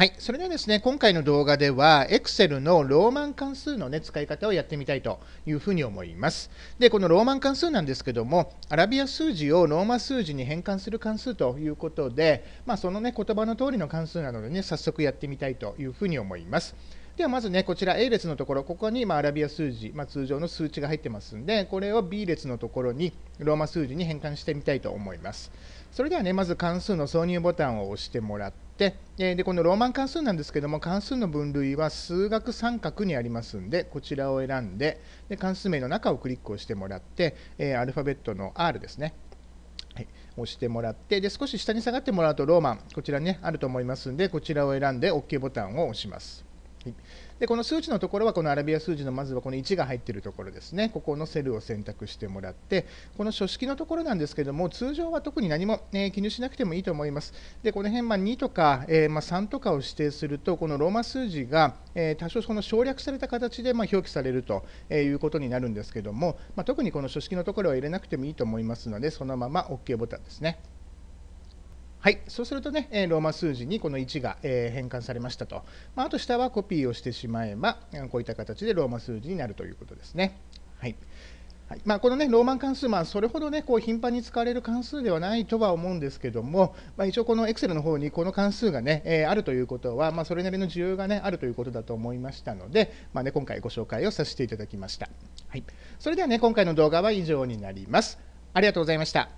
はい、それではですね、今回の動画では、Excel のローマン関数の、ね、使い方をやってみたいというふうに思います。で、このローマン関数なんですけども、アラビア数字をローマ数字に変換する関数ということで、まあ、その、ね、言葉の通りの関数なのでね、早速やってみたいというふうに思います。ではまずね、こちら A 列のところ、ここにまアラビア数字、まあ、通常の数値が入ってますんで、これを B 列のところにローマ数字に変換してみたいと思います。それではね、まず関数の挿入ボタンを押してもらって、えでこのローマン関数なんですけども、関数の分類は数学三角にありますんで、こちらを選んで、で関数名の中をクリックをしてもらって、えアルファベットの R ですね。はい、押してもらってで少し下に下がってもらうとローマンこちらねあると思いますんでこちらを選んで OK ボタンを押しますでこの数値のところはこのアラビア数字のまずはこの1が入っているところですねここのセルを選択してもらってこの書式のところなんですけども通常は特に何も、えー、記入しなくてもいいと思いますでこの辺、まあ、2とか、えー、まあ、3とかを指定するとこのローマ数字が、えー、多少その省略された形で、まあ、表記されるということになるんですけども、ま特にこの書式のところは入れなくてもいいと思いますのでそのまま OK ボタンですね。はい、そうするとね、ローマ数字にこの1が変換されましたと、まあ、と下はコピーをしてしまえば、こういった形でローマ数字になるということですね。はいはいまあ、この、ね、ローマン関数、まあ、それほど、ね、こう頻繁に使われる関数ではないとは思うんですけども、まあ、一応、この Excel の方にこの関数がね、ねえあるということは、まそれなりの需要が、ね、あるということだと思いましたので、まね、今回ご紹介をさせていただきました。はい、それでは、ね、今回の動画は以上になります。ありがとうございました。